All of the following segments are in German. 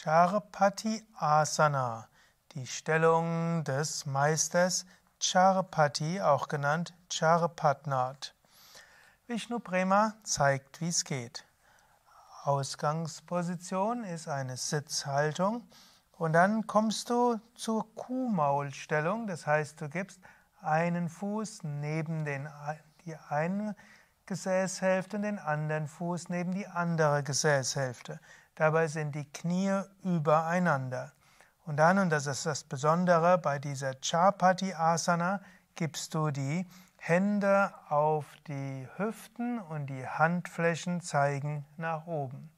Charpati Asana, die Stellung des Meisters Charpati, auch genannt Charpatnat. Vishnu Prema zeigt, wie es geht. Ausgangsposition ist eine Sitzhaltung und dann kommst du zur Kuhmaulstellung, das heißt, du gibst einen Fuß neben den, die eine Gesäßhälfte und den anderen Fuß neben die andere Gesäßhälfte. Dabei sind die Knie übereinander. Und dann, und das ist das Besondere, bei dieser Chapati Asana gibst du die Hände auf die Hüften und die Handflächen zeigen nach oben.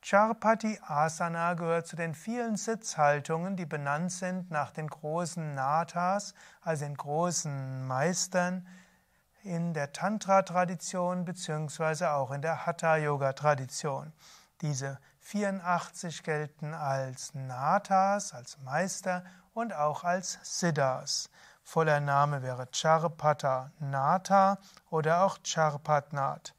Charpati Asana gehört zu den vielen Sitzhaltungen, die benannt sind nach den großen Natas, also den großen Meistern in der Tantra-Tradition bzw. auch in der Hatha-Yoga-Tradition. Diese 84 gelten als Natas, als Meister und auch als Siddhas. Voller Name wäre Charpata Nata oder auch Charpatnat.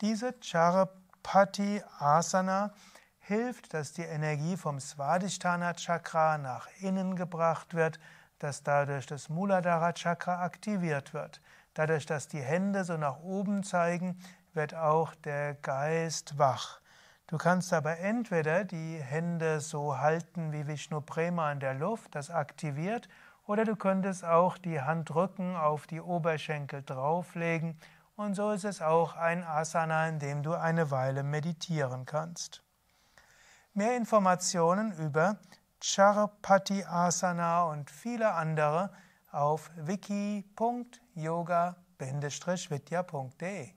Diese Charpati Asana hilft, dass die Energie vom Svadhisthana Chakra nach innen gebracht wird, dass dadurch das Muladhara Chakra aktiviert wird. Dadurch, dass die Hände so nach oben zeigen, wird auch der Geist wach. Du kannst aber entweder die Hände so halten wie Vishnu Prema in der Luft, das aktiviert, oder du könntest auch die Handrücken auf die Oberschenkel drauflegen und so ist es auch ein Asana, in dem du eine Weile meditieren kannst. Mehr Informationen über Charpati Asana und viele andere auf wiki.yoga-vidya.de